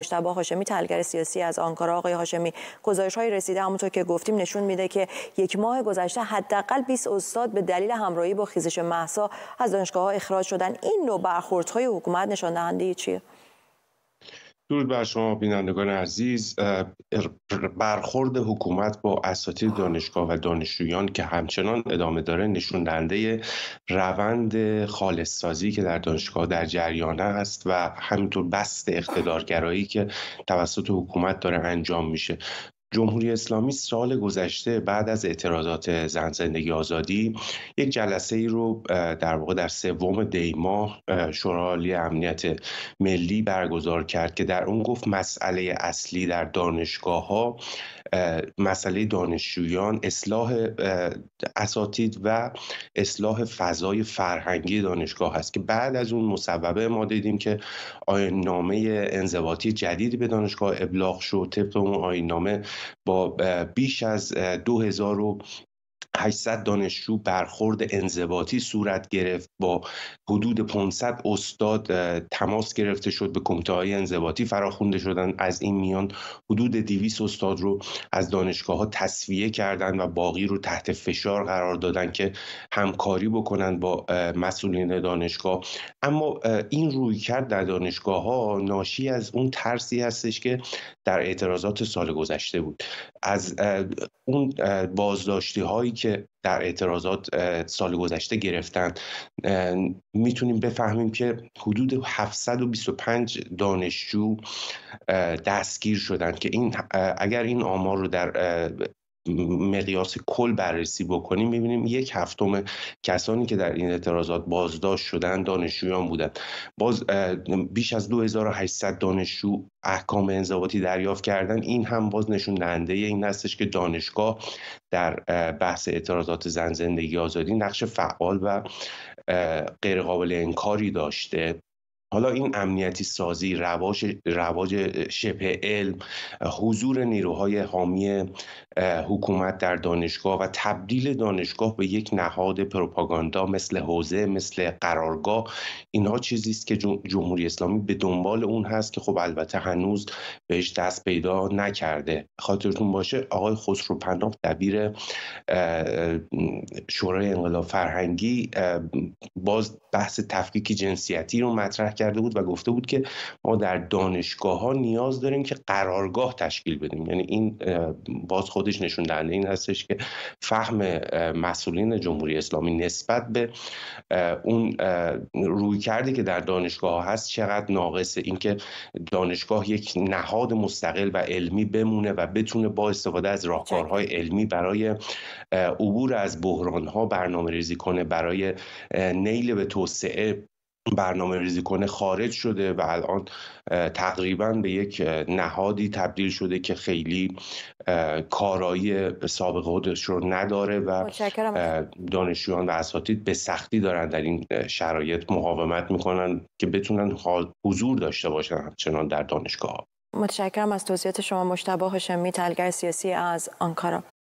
اشتباه هاشمی تحلیلگر سیاسی از آنکارا آقای هاشمی گزارش های رسیده همونطور که گفتیم نشون میده که یک ماه گذشته حداقل 20 استاد به دلیل همراهی با خیزش محسا از دانشگاه ها اخراج شدن این نوع های حکومت نشان دهنده چیه درود بر شما بینندگان عزیز برخورد حکومت با اساتید دانشگاه و دانشجویان که همچنان ادامه داره نشون دهنده روند خالص سازی که در دانشگاه در جریان است و همینطور بست اقتدارگرایی که توسط حکومت داره انجام میشه جمهوری اسلامی سال گذشته بعد از اعتراضات زن زندگی آزادی یک جلسه ای رو در واقع در سوم دی ماه شورای امنیت ملی برگزار کرد که در اون گفت مسئله اصلی در دانشگاه ها مسئله دانشجویان اصلاح اساتید و اصلاح فضای فرهنگی دانشگاه هست که بعد از اون مصوبه ما دیدیم که آین نامه انضباطی جدیدی به دانشگاه ابلاغ شد طبق اون آین نامه با بیش از 2000 800 دانشجو برخورد انضباطی صورت گرفت با حدود 500 استاد تماس گرفته شد به کمیته های انضباطی فراخونده شدن از این میان حدود 200 استاد رو از دانشگاه ها تصفیه کردند و باقی رو تحت فشار قرار دادند که همکاری بکنند با مسئولین دانشگاه اما این روی کرد در دانشگاه ها ناشی از اون ترسی هستش که در اعتراضات سال گذشته بود از اون بازداشتی هایی که که در اعتراضات سال گذشته گرفتن میتونیم بفهمیم که حدود 725 دانشجو دستگیر شدند که این اگر این آمار رو در مقیاس کل بررسی بکنیم میبینیم یک هفتم کسانی که در این اعتراضات بازداشت شدن دانشجویان بودند باز بیش از 2800 دانشجو احکام انضباطی دریافت کردن این هم باز نشون دهنده این هستش که دانشگاه در بحث اعتراضات زن زندگی آزادی نقش فعال و غیرقابل انکاری داشته حالا این امنیتی سازی رواج, رواج شبه علم حضور نیروهای حامی حکومت در دانشگاه و تبدیل دانشگاه به یک نهاد پروپاگاندا مثل حوزه مثل قرارگاه اینها چیزی است که جمهوری اسلامی به دنبال اون هست که خب البته هنوز بهش دست پیدا نکرده خاطرتون باشه آقای خسرو پناف دبیر شورای انقلاب فرهنگی باز بحث تفکیک جنسیتی رو مطرح کرده بود و گفته بود که ما در دانشگاه ها نیاز داریم که قرارگاه تشکیل بدیم یعنی این باز خودش نشون دهنده این هستش که فهم مسئولین جمهوری اسلامی نسبت به اون روی کرده که در دانشگاه ها هست چقدر ناقصه اینکه دانشگاه یک نهاد مستقل و علمی بمونه و بتونه با استفاده از راهکارهای علمی برای عبور از بحران ها برنامه ریزی کنه برای نیل به توسعه برنامه ریزی کنه خارج شده و الان تقریبا به یک نهادی تبدیل شده که خیلی کارایی سابقه خودش رو نداره و دانشجویان و اساتید به سختی دارن در این شرایط مقاومت میکنن که بتونن حضور داشته باشن همچنان در دانشگاه متشکرم از توضیحات شما مشتبه هاشمی تلگر سیاسی از آنکارا